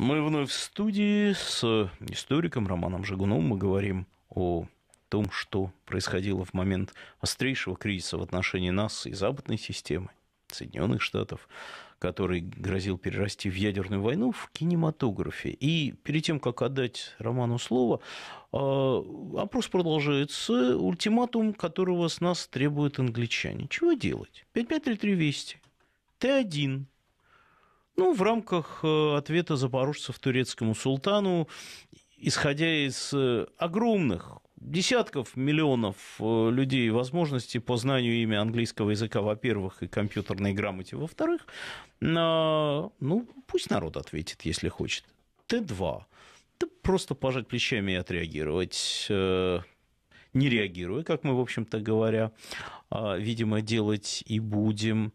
Мы вновь в студии с э, историком Романом Жигуновым. Мы говорим о том, что происходило в момент острейшего кризиса в отношении нас и западной системы, Соединенных Штатов, который грозил перерасти в ядерную войну в кинематографе. И перед тем, как отдать Роману слово, э, опрос продолжается, ультиматум которого с нас требуют англичане. Чего делать? 5533 Вести. Т1 ну, в рамках э, ответа запорожцев турецкому султану, исходя из э, огромных десятков миллионов э, людей возможности по знанию ими английского языка, во-первых, и компьютерной грамоте, во-вторых, ну, пусть народ ответит, если хочет. Т2. Да просто пожать плечами и отреагировать, не реагируя, как мы, в общем-то говоря, а, видимо, делать и будем.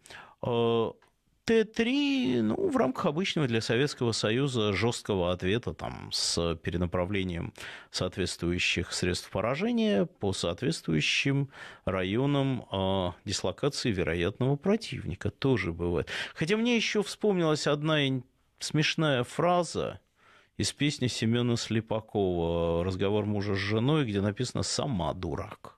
Т-3, ну, в рамках обычного для Советского Союза жесткого ответа там, с перенаправлением соответствующих средств поражения по соответствующим районам э, дислокации вероятного противника тоже бывает. Хотя мне еще вспомнилась одна смешная фраза из песни Семена Слепакова «Разговор мужа с женой», где написано «Сама дурак».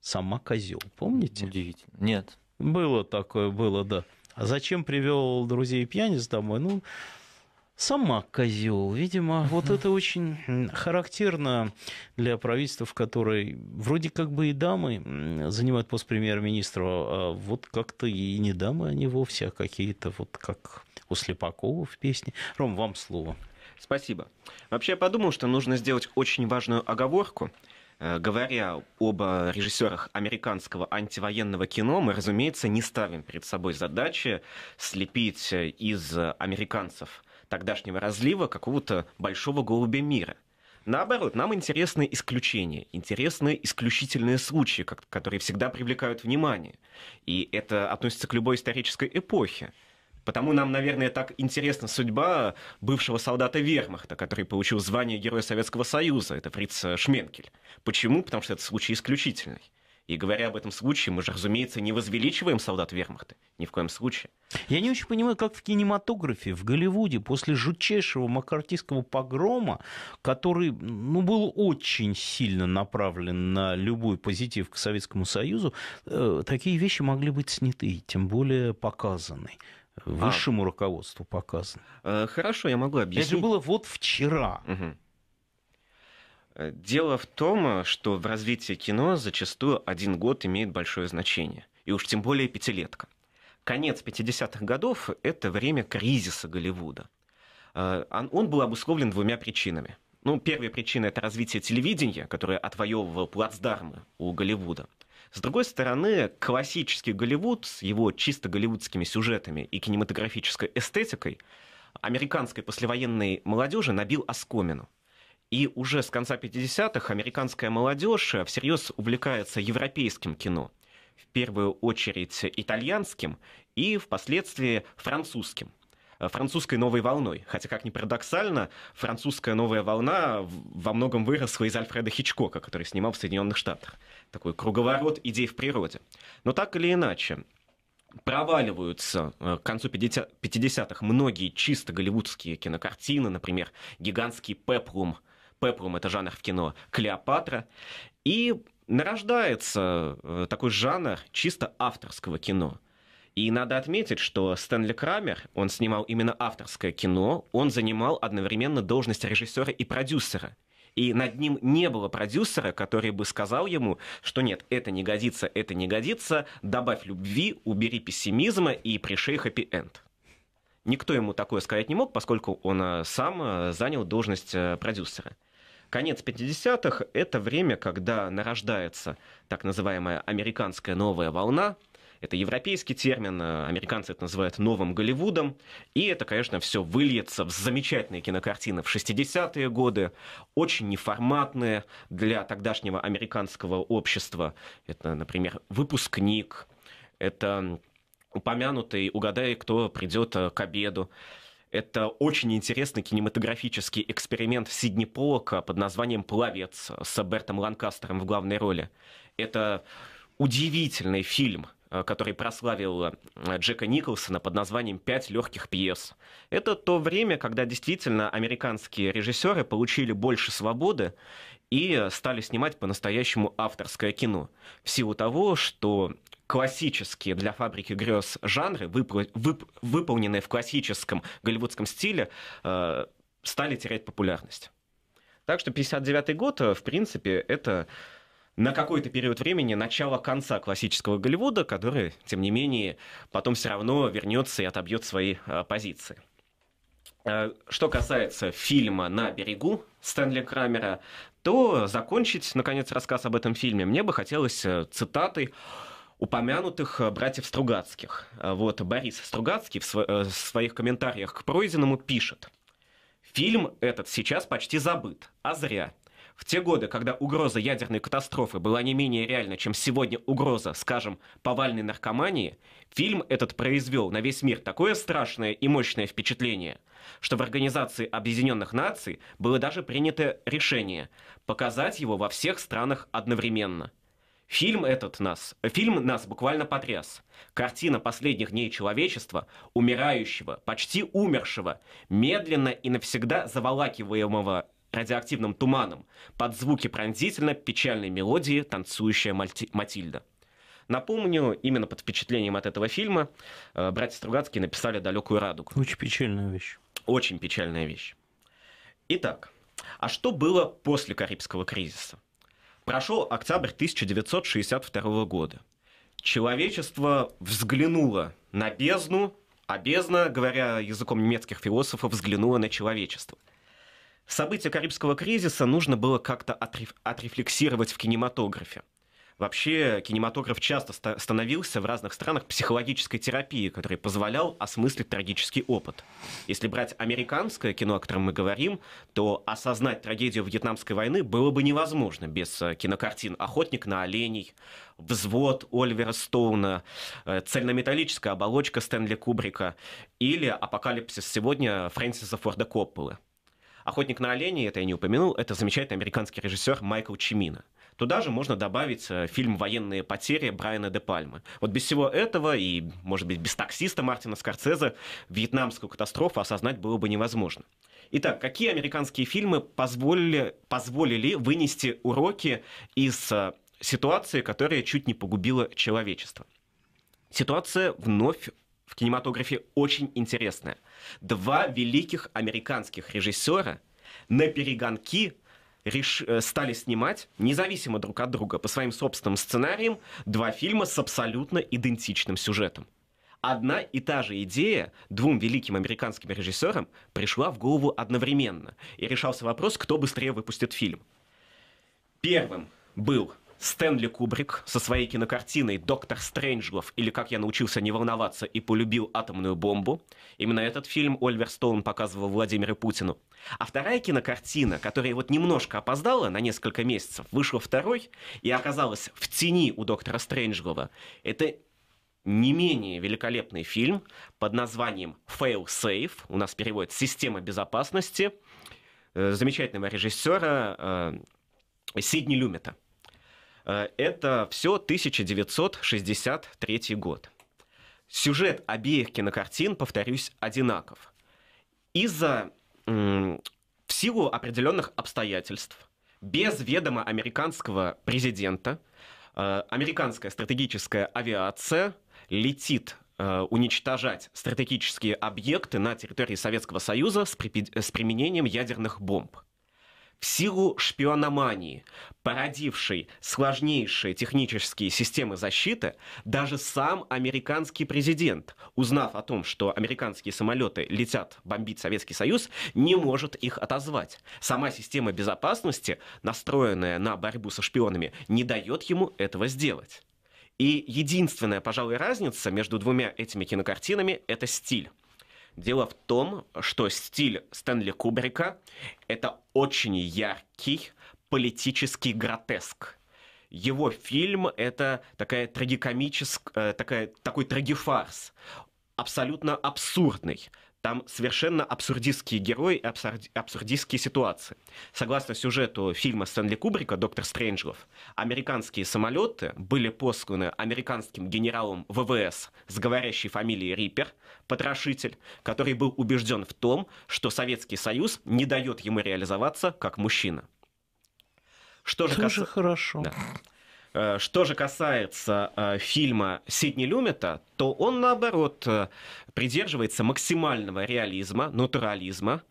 «Сама козел», помните? Удивительно. Нет. Было такое, было, да. А зачем привел друзей пьяниц домой? Ну, сама козел. Видимо, вот это очень характерно для правительства, в которой вроде как бы и дамы занимают пост премьер-министра, а вот как-то и не дамы они вовсе, а какие-то вот как у Слепакова в песне. Ром, вам слово. Спасибо. Вообще я подумал, что нужно сделать очень важную оговорку – Э, говоря об э, режиссерах американского антивоенного кино, мы, разумеется, не ставим перед собой задачи слепить э, из американцев тогдашнего разлива какого-то большого голубя мира. Наоборот, нам интересны исключения, интересны исключительные случаи, которые всегда привлекают внимание. И это относится к любой исторической эпохе. Потому нам, наверное, так интересна судьба бывшего солдата Вермахта, который получил звание Героя Советского Союза. Это Фриц э, Шменкель. Почему? Потому что это случай исключительный. И говоря об этом случае, мы же, разумеется, не возвеличиваем солдат вермахта. Ни в коем случае. Я не очень понимаю, как в кинематографе, в Голливуде, после жутчайшего макартистского погрома, который ну, был очень сильно направлен на любой позитив к Советскому Союзу, э, такие вещи могли быть сняты, тем более показаны. А. высшему а. руководству показано. Э, хорошо, я могу объяснить. Это же было вот вчера. Угу. Дело в том, что в развитии кино зачастую один год имеет большое значение. И уж тем более пятилетка. Конец 50-х годов – это время кризиса Голливуда. Э, он был обусловлен двумя причинами. Ну, первая причина – это развитие телевидения, которое отвоевывало плацдармы у Голливуда – с другой стороны, классический Голливуд с его чисто голливудскими сюжетами и кинематографической эстетикой американской послевоенной молодежи набил оскомину. И уже с конца 50-х американская молодежь э, всерьез увлекается европейским кино. В первую очередь итальянским и впоследствии французским – Э, французской новой волной. Хотя, как ни парадоксально, французская новая волна во многом выросла из Альфреда Хичкока, который снимал в Соединенных Штатах. Такой круговорот идей в природе. Но так или иначе, проваливаются э, к концу 50-х многие чисто голливудские кинокартины, например, гигантский «Пеплум», «Пеплум» — это жанр в кино, «Клеопатра», и нарождается э, такой жанр чисто авторского кино. И надо отметить, что Стэнли Крамер, он снимал именно авторское кино, он занимал одновременно должность режиссера и продюсера. И над ним не было продюсера, который бы сказал ему, что нет, это не годится, это не годится, добавь любви, убери пессимизма и пришей хэппи-энд. Никто ему такое сказать не мог, поскольку он э, сам э, занял должность э, продюсера. Конец 50-х – это время, когда нарождается так называемая американская новая волна – это европейский термин, э, американцы это называют новым Голливудом. И это, конечно, все выльется в замечательные кинокартины в 60-е годы, очень неформатные для тогдашнего американского общества. Это, например, «Выпускник», это упомянутый «Угадай, кто придет э, к обеду». Это очень интересный кинематографический эксперимент Сидни Полока под названием «Пловец» с Бертом Ланкастером в главной роли. Это удивительный фильм – Э, который прославил э, Джека Николсона под названием «Пять легких пьес». Это то время, когда действительно американские режиссеры получили больше свободы и стали снимать по-настоящему авторское кино. В силу того, что классические для фабрики грез жанры, вып- вып- выполненные в классическом голливудском стиле, э- стали терять популярность. Так что 59 год, э, в принципе, это на какой-то период времени начало конца классического Голливуда, который, тем не менее, потом все равно вернется и отобьет свои а, позиции. Э, что касается фильма «На берегу» Стэнли Крамера, то закончить, наконец, рассказ об этом фильме мне бы хотелось э, цитаты упомянутых братьев Стругацких. Вот Борис Стругацкий в, сво- в своих комментариях к пройденному пишет. Фильм этот сейчас почти забыт, а зря. В те годы, когда угроза ядерной катастрофы была не менее реальна, чем сегодня угроза, скажем, повальной наркомании, фильм этот произвел на весь мир такое страшное и мощное впечатление, что в Организации Объединенных Наций было даже принято решение показать его во всех странах одновременно. Фильм этот нас, фильм нас буквально потряс. Картина последних дней человечества, умирающего, почти умершего, медленно и навсегда заволакиваемого радиоактивным туманом под звуки пронзительно печальной мелодии «Танцующая Мальти... Матильда». Напомню, именно под впечатлением от этого фильма э, братья Стругацкие написали «Далекую радугу». Очень печальная вещь. Очень печальная вещь. Итак, а что было после Карибского кризиса? Прошел октябрь 1962 года. Человечество взглянуло на бездну, а бездна, говоря языком немецких философов, взглянула на человечество – События Карибского кризиса нужно было как-то отреф- отрефлексировать в кинематографе. Вообще, кинематограф часто ста- становился в разных странах психологической терапией, который позволял осмыслить трагический опыт. Если брать американское кино, о котором мы говорим, то осознать трагедию Вьетнамской войны было бы невозможно без э, кинокартин «Охотник на оленей», «Взвод» Ольвера Стоуна, э, «Цельнометаллическая оболочка» Стэнли Кубрика или «Апокалипсис сегодня» Фрэнсиса Форда Копполы. «Охотник на оленей», это я не упомянул, это замечательный американский режиссер Майкл Чимина. Туда же можно добавить э, фильм «Военные потери» Брайана де Пальмы. Вот без всего этого и, может быть, без таксиста Мартина Скорцезе вьетнамскую катастрофу осознать было бы невозможно. Итак, какие американские фильмы позволили, позволили вынести уроки из э, ситуации, которая чуть не погубила человечество? Ситуация вновь кинематографе очень интересная. Два великих американских режиссера на перегонки реш... Э, стали снимать, независимо друг от друга, по своим собственным сценариям, два фильма с абсолютно идентичным сюжетом. Одна и та же идея двум великим американским режиссерам пришла в голову одновременно, и решался вопрос, кто быстрее выпустит фильм. Первым был Стэнли Кубрик со своей кинокартиной «Доктор Стрэнджлов» или «Как я научился не волноваться и полюбил атомную бомбу». Именно этот фильм Ольвер Стоун показывал Владимиру Путину. А вторая кинокартина, которая вот немножко опоздала на несколько месяцев, вышла второй и оказалась в тени у доктора Стрэнджлова. Это не менее великолепный фильм под названием «Fail Safe», у нас переводит «Система безопасности», э, замечательного режиссера э, Сидни Люмета. Э, это все 1963 год. Сюжет обеих кинокартин, повторюсь, одинаков. Из-за в силу определенных обстоятельств, без ведома американского президента, э, американская стратегическая авиация летит э, уничтожать стратегические объекты на территории Советского Союза с, с применением ядерных бомб в силу шпиономании, породившей сложнейшие технические системы защиты, даже сам американский президент, узнав о том, что американские самолеты летят бомбить Советский Союз, не может их отозвать. Сама система безопасности, настроенная на борьбу со шпионами, не дает ему этого сделать. И единственная, пожалуй, разница между двумя этими кинокартинами – это стиль. Дело в том, что стиль Стэнли Кубрика — это очень яркий политический гротеск. Его фильм — это такая трагикомическая, э, такая, такой трагифарс, абсолютно абсурдный. Там совершенно абсурдистские герои и абсурдистские ситуации. Согласно сюжету фильма Стэнли Кубрика «Доктор Стрэнджлов», американские самолеты были посланы американским генералом ВВС с говорящей фамилией Риппер, потрошитель, который был убежден в том, что Советский Союз не дает ему реализоваться как мужчина. Что же касается... хорошо. Да. Э, что же касается э, фильма Сидни Люмета, то он, наоборот, э, придерживается максимального реализма, натурализма.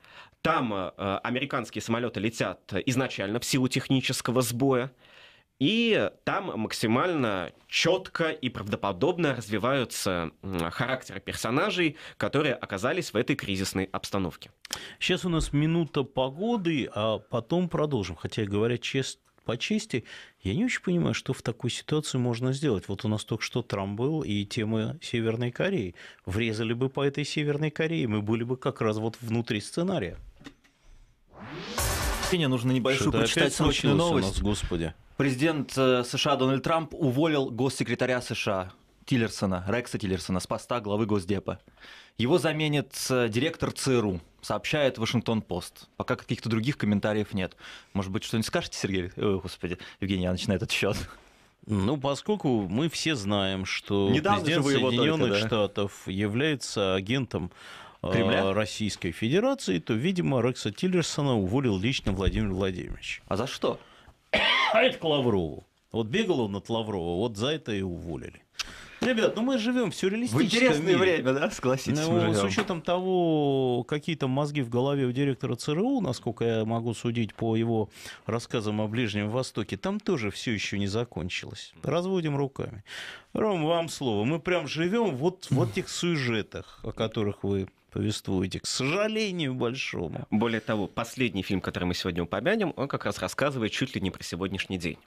Там американские самолеты летят изначально в силу технического сбоя. И там максимально четко и правдоподобно развиваются характеры персонажей, которые оказались в этой кризисной обстановке. Сейчас у нас минута погоды, а потом продолжим. Хотя, говоря честно, по чести, я не очень понимаю, что в такой ситуации можно сделать. Вот у нас только что Трамп был, и тема Северной Кореи. Врезали бы по этой Северной Корее, мы были бы как раз вот внутри сценария. Мне нужно небольшую Что-то прочитать срочную новость. У нас, господи. Президент э, США Дональд Трамп уволил госсекретаря США Тиллерсона, Рекса Тиллерсона, с поста главы Госдепа. Его заменит э, директор ЦРУ, сообщает Вашингтон-Пост. Пока каких-то других комментариев нет. Может быть, что-нибудь скажете, Сергей? Ой, э, господи, Евгений Янович, на этот счет. Ну, поскольку мы все знаем, что Недавно президент Соединенных только, да. Штатов является агентом э, Кремля? Российской Федерации, то, видимо, Рекса Тиллерсона уволил лично Владимир Владимирович. А за что? А это к Лаврову. Вот бегал он от Лаврова, вот за это и уволили. Ребят, ну мы живем все реалистично. В интересное время, да, согласитесь, ну, С учетом того, какие там мозги в голове у директора ЦРУ, насколько я могу судить по его рассказам о Ближнем Востоке, там тоже все еще не закончилось. Разводим руками. Ром, вам слово. Мы прям живем вот в этих сюжетах, о которых вы повествуете, к сожалению большому. Более того, последний фильм, который мы сегодня упомянем, он как раз рассказывает чуть ли не про сегодняшний день.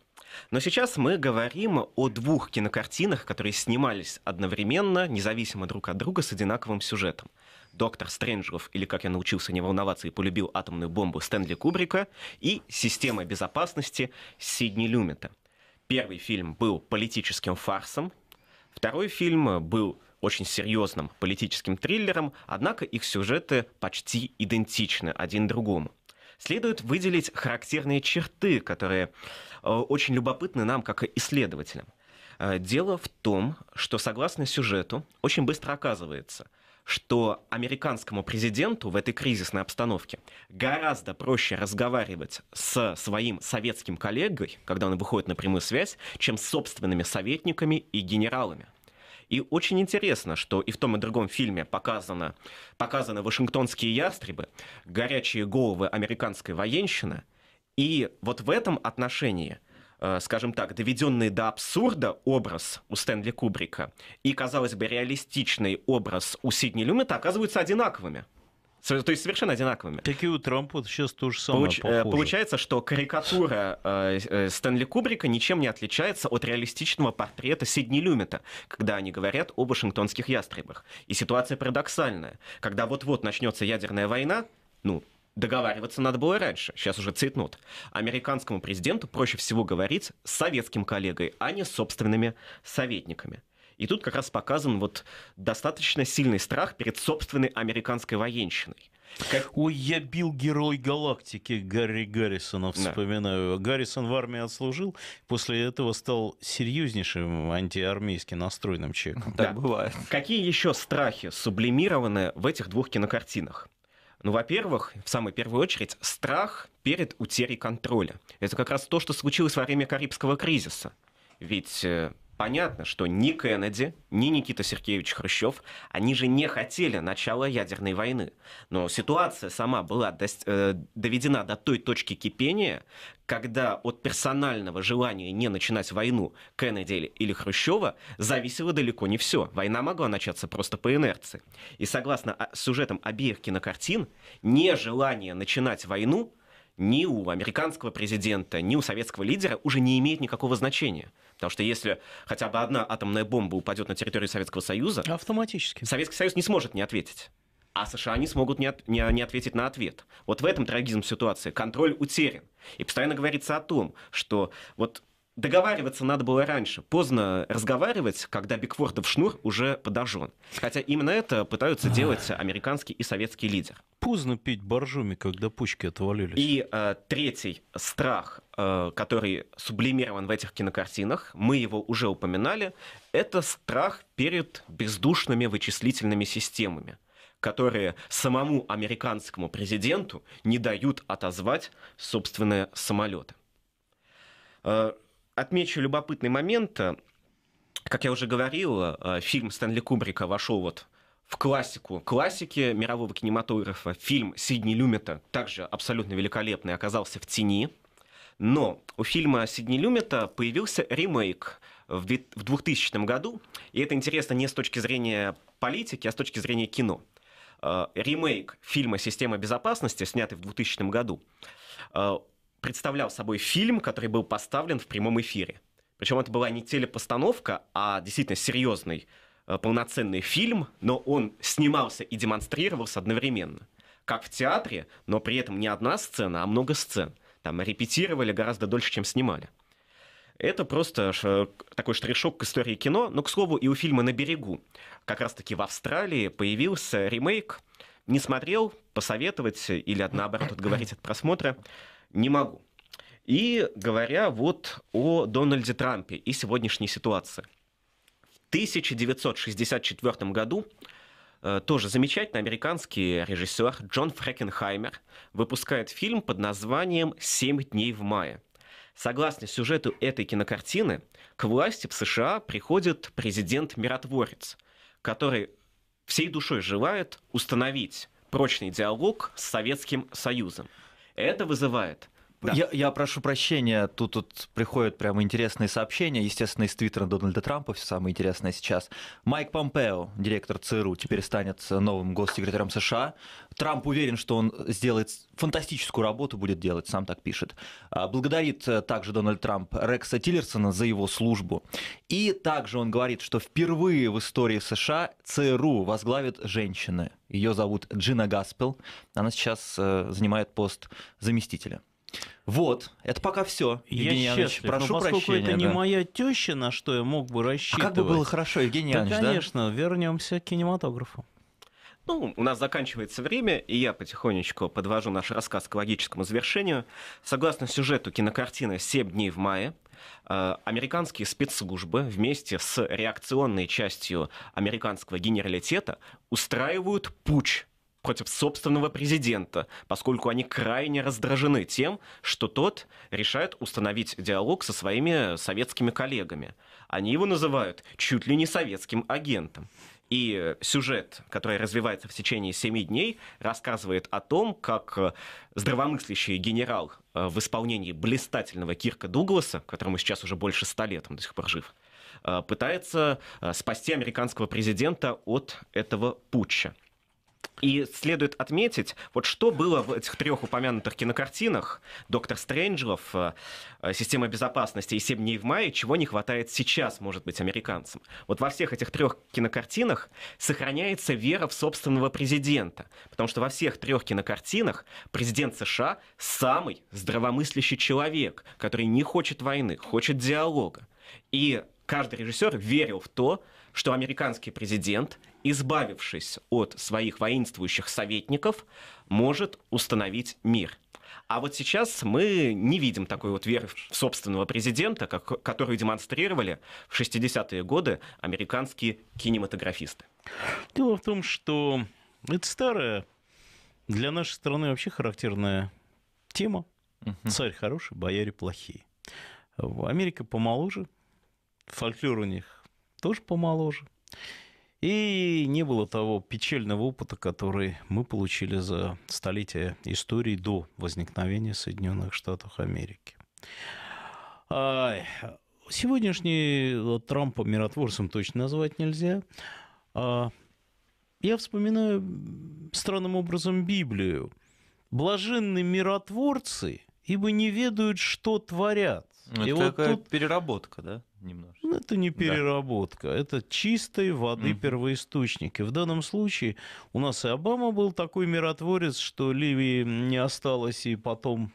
Но сейчас мы говорим о двух кинокартинах, которые снимались одновременно, независимо друг от друга, с одинаковым сюжетом. «Доктор Стрэнджеров или «Как я научился не волноваться и полюбил атомную бомбу» Стэнли Кубрика и «Система безопасности» Сидни Люмета. Первый фильм был политическим фарсом, второй фильм был очень серьезным политическим триллером, однако их сюжеты почти идентичны один другому следует выделить характерные черты, которые э, очень любопытны нам, как исследователям. Э, дело в том, что согласно сюжету очень быстро оказывается, что американскому президенту в этой кризисной обстановке гораздо проще разговаривать со своим советским коллегой, когда он выходит на прямую связь, чем с собственными советниками и генералами. И очень интересно, что и в том и другом фильме показано, показаны вашингтонские ястребы, горячие головы американской военщины. И вот в этом отношении э, – скажем так, доведенный до абсурда образ у Стэнли Кубрика и, казалось бы, реалистичный образ у Сидни Люмета оказываются одинаковыми. То есть совершенно одинаковыми. Так и у Трампа сейчас то же самое Получ... Э, получается, что карикатура э, э, Стэнли Кубрика ничем не отличается от реалистичного портрета Сидни Люмита, когда они говорят о вашингтонских ястребах. И ситуация парадоксальная. Когда вот-вот начнется ядерная война, ну, Договариваться надо было раньше, сейчас уже цитнут. Американскому президенту проще всего говорить с советским коллегой, а не с собственными советниками. И тут как раз показан вот достаточно сильный страх перед собственной американской военщиной. Как... Ой, я бил герой галактики Гарри Гаррисона, вспоминаю. Да. Гаррисон в армии отслужил, после этого стал серьезнейшим антиармейски настроенным человеком. Да. Так бывает. Какие еще страхи сублимированы в этих двух кинокартинах? Ну, во-первых, в самую первую очередь, страх перед утерей контроля. Это как раз то, что случилось во время Карибского кризиса. Ведь э, Понятно, что ни Кеннеди, ни Никита Сергеевич Хрущев, они же не хотели начала ядерной войны. Но ситуация сама была до, э, доведена до той точки кипения, когда от персонального желания не начинать войну Кеннеди или Хрущева зависело далеко не все. Война могла начаться просто по инерции. И согласно а, сюжетам обеих кинокартин, нежелание начинать войну ни у американского президента, ни у советского лидера уже не имеет никакого значения. Потому что если хотя бы одна атомная бомба упадет на территорию Советского Союза... Автоматически. Советский Союз не сможет не ответить а США не смогут не, от, не, не ответить на ответ. Вот в этом трагизм ситуации. Контроль утерян. И постоянно говорится о том, что вот договариваться надо было раньше. Поздно разговаривать, когда Бигфордов шнур уже подожжен. Хотя именно это пытаются делать американский и советский лидер. Поздно пить боржоми, когда пучки отвалились. И э, третий страх, э, который сублимирован в этих кинокартинах, мы его уже упоминали, это страх перед бездушными вычислительными системами которые самому американскому президенту не дают отозвать собственные самолеты. Э, отмечу любопытный момент. Как я уже говорил, э, фильм Стэнли Кубрика вошел вот в классику классики мирового кинематографа. Фильм Сидни Люмета, также абсолютно великолепный, оказался в тени. Но у фильма Сидни Люмета появился ремейк в 2000 году. И это интересно не с точки зрения политики, а с точки зрения кино. Э, ремейк фильма «Система безопасности», снятый в 2000 году, э, представлял собой фильм, который был поставлен в прямом эфире. Причем это была не телепостановка, а действительно серьезный э, полноценный фильм, но он снимался и демонстрировался одновременно. Как в театре, но при этом не одна сцена, а много сцен. Там репетировали гораздо дольше, чем снимали. Это просто э, такой штришок к истории кино. Но, к слову, и у фильма «На берегу». Как раз-таки в Австралии появился ремейк. Не смотрел, посоветовать или, наоборот, отговорить от просмотра не могу. И говоря вот о Дональде Трампе и сегодняшней ситуации. В 1964 году э, тоже замечательный американский режиссер Джон Фрекенхаймер выпускает фильм под названием «Семь дней в мае». Согласно сюжету этой кинокартины, к власти в США приходит президент-миротворец, который всей душой желает установить прочный диалог с Советским Союзом. Это вызывает да. Я, я прошу прощения, тут, тут приходят прямо интересные сообщения, естественно, из Твиттера Дональда Трампа, все самое интересное сейчас. Майк Помпео, директор ЦРУ, теперь станет новым госсекретарем США. Трамп уверен, что он сделает фантастическую работу, будет делать, сам так пишет. А, благодарит э, также Дональд Трамп Рекса Тиллерсона за его службу. И также он говорит, что впервые в истории США ЦРУ возглавит женщина. Ее зовут Джина Гаспел. Она сейчас э, занимает пост заместителя. Вот, это пока все. Евгений я Яныч, счастлив, прошу но поскольку прощения, это не моя теща, на что я мог бы рассчитывать. А как бы было хорошо, Евгений да, Яныч, конечно, да? вернемся к кинематографу. Ну, у нас заканчивается время, и я потихонечку подвожу наш рассказ к логическому завершению. Согласно сюжету кинокартины «Семь дней в мае», э, американские спецслужбы вместе с реакционной частью американского генералитета устраивают путь против собственного президента, поскольку они крайне раздражены тем, что тот решает установить диалог со своими советскими коллегами. Они его называют чуть ли не советским агентом. И сюжет, который развивается в течение семи дней, рассказывает о том, как э, здравомыслящий генерал э, в исполнении блистательного Кирка Дугласа, которому сейчас уже больше ста лет, он до сих пор жив, э, пытается спасти американского президента от этого путча. И следует отметить, вот что было в этих трех упомянутых кинокартинах «Доктор Стрэнджелов, э, «Система безопасности» и «Семь дней в мае», чего не хватает сейчас, может быть, американцам. Вот во всех этих трех кинокартинах сохраняется вера в собственного президента, потому что во всех трех кинокартинах президент США самый здравомыслящий человек, который не хочет войны, хочет диалога. И каждый режиссер верил в то, что американский президент, избавившись от своих воинствующих советников, может установить мир. А вот сейчас мы не видим такой вот веры в собственного президента, как, которую демонстрировали в 60-е годы американские кинематографисты. Дело в том, что это старая, для нашей страны вообще характерная тема. Угу. Царь хороший, бояре плохие. Америка помоложе, фольклор у них тоже помоложе. И не было того печального опыта, который мы получили за столетия истории до возникновения Соединенных Штатов Америки. Сегодняшний э, Трампа миротворцем точно назвать нельзя. А, я вспоминаю странным образом Библию. Блаженные миротворцы, ибо не ведают, что творят. Ну, это и вот тут... переработка, да, немножко? Ну, это не переработка, да. это чистой воды mm. первоисточник. в данном случае у нас и Обама был такой миротворец, что Ливии не осталось, и потом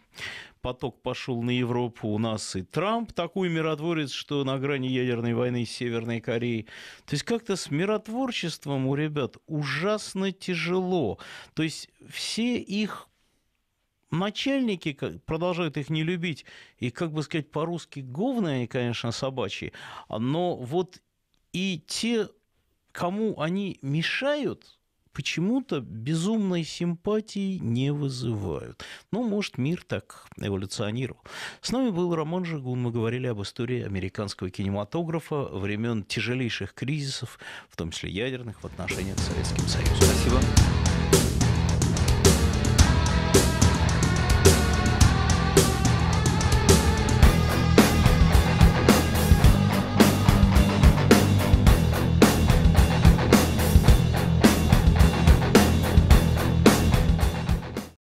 поток пошел на Европу. У нас и Трамп такой миротворец, что на грани ядерной войны с Северной Кореей. То есть как-то с миротворчеством у ребят ужасно тяжело. То есть все их начальники продолжают их не любить, и, как бы сказать, по-русски говны они, конечно, собачьи, а, но вот и те, кому они мешают, почему-то безумной симпатии не вызывают. Ну, может, мир так эволюционировал. С нами был Роман Жигун. Мы говорили об истории американского кинематографа времен тяжелейших кризисов, в том числе ядерных, в отношениях с Советским Союзом. Спасибо.